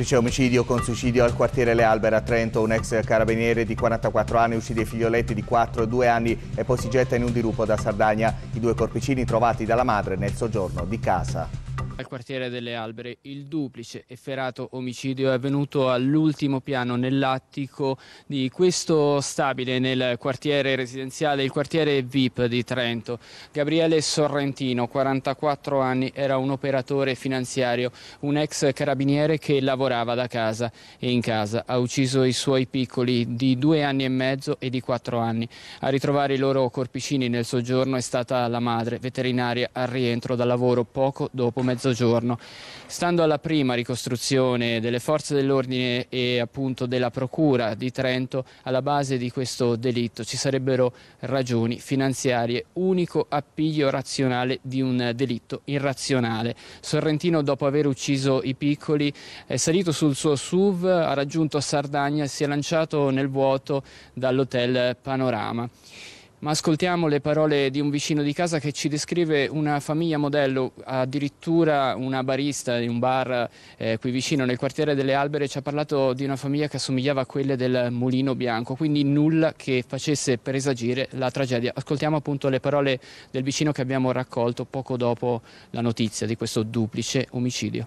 Duplice omicidio con suicidio al quartiere Le Albere a Trento. Un ex carabiniere di 44 anni uccide i figlioletti di 4 e 2 anni e poi si getta in un dirupo da Sardegna. I due corpicini trovati dalla madre nel soggiorno di casa al quartiere delle Albere. Il duplice efferato omicidio è avvenuto all'ultimo piano nell'attico di questo stabile nel quartiere residenziale, il quartiere VIP di Trento. Gabriele Sorrentino, 44 anni, era un operatore finanziario, un ex carabiniere che lavorava da casa e in casa. Ha ucciso i suoi piccoli di due anni e mezzo e di quattro anni. A ritrovare i loro corpicini nel soggiorno è stata la madre, veterinaria al rientro dal lavoro poco dopo mezzogiorno stesso giorno. Stando alla prima ricostruzione delle forze dell'ordine e appunto della Procura di Trento, alla base di questo delitto ci sarebbero ragioni finanziarie, unico appiglio razionale di un delitto irrazionale. Sorrentino dopo aver ucciso i piccoli è salito sul suo SUV, ha raggiunto Sardegna e si è lanciato nel vuoto dall'hotel Panorama. Ma ascoltiamo le parole di un vicino di casa che ci descrive una famiglia modello, addirittura una barista di un bar eh, qui vicino nel quartiere delle Albere ci ha parlato di una famiglia che assomigliava a quelle del Mulino Bianco, quindi nulla che facesse presagire la tragedia. Ascoltiamo appunto le parole del vicino che abbiamo raccolto poco dopo la notizia di questo duplice omicidio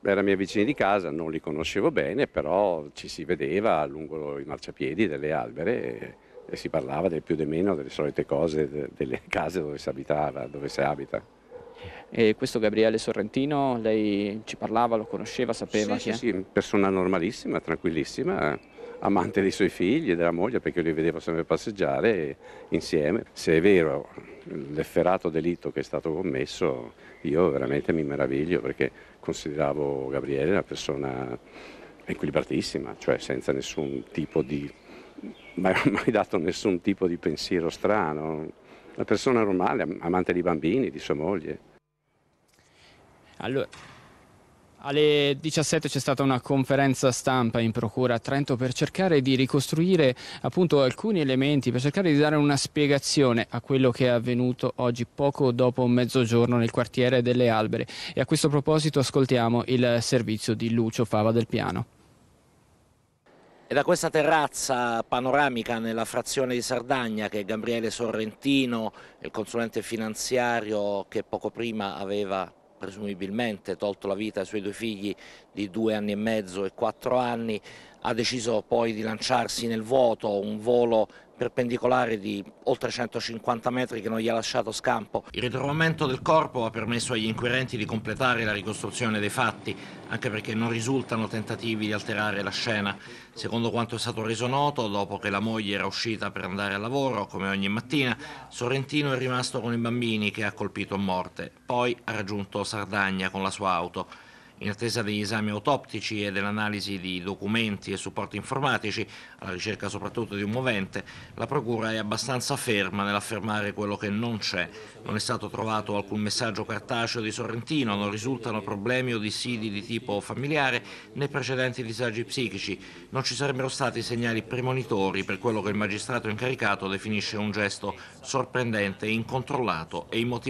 Era miei vicini di casa, non li conoscevo bene, però ci si vedeva lungo i marciapiedi delle albere si parlava del più o del meno delle solite cose, de, delle case dove si abitava, dove si abita. E questo Gabriele Sorrentino, lei ci parlava, lo conosceva, sapeva sì, chi sì, è? Sì, persona normalissima, tranquillissima, amante dei suoi figli e della moglie perché li vedevo sempre passeggiare insieme. Se è vero l'efferato delitto che è stato commesso, io veramente mi meraviglio perché consideravo Gabriele una persona equilibratissima, cioè senza nessun tipo di mai, mai dato nessun tipo di pensiero strano. Una persona normale, amante di bambini, di sua moglie. Allora, alle 17 c'è stata una conferenza stampa in Procura a Trento per cercare di ricostruire appunto alcuni elementi, per cercare di dare una spiegazione a quello che è avvenuto oggi poco dopo mezzogiorno nel quartiere delle Albere. E a questo proposito ascoltiamo il servizio di Lucio Fava del Piano. È da questa terrazza panoramica nella frazione di Sardagna che Gabriele Sorrentino, il consulente finanziario che poco prima aveva presumibilmente tolto la vita ai suoi due figli di due anni e mezzo e quattro anni, ha deciso poi di lanciarsi nel vuoto, un volo perpendicolare di oltre 150 metri che non gli ha lasciato scampo. Il ritrovamento del corpo ha permesso agli inquirenti di completare la ricostruzione dei fatti, anche perché non risultano tentativi di alterare la scena. Secondo quanto è stato reso noto, dopo che la moglie era uscita per andare al lavoro, come ogni mattina, Sorrentino è rimasto con i bambini che ha colpito a morte. Poi ha raggiunto Sardagna con la sua auto in attesa degli esami autoptici e dell'analisi di documenti e supporti informatici, alla ricerca soprattutto di un movente, la Procura è abbastanza ferma nell'affermare quello che non c'è. Non è stato trovato alcun messaggio cartaceo di Sorrentino, non risultano problemi o dissidi di tipo familiare né precedenti disagi psichici, non ci sarebbero stati segnali premonitori per quello che il magistrato incaricato definisce un gesto sorprendente, incontrollato e immotivato.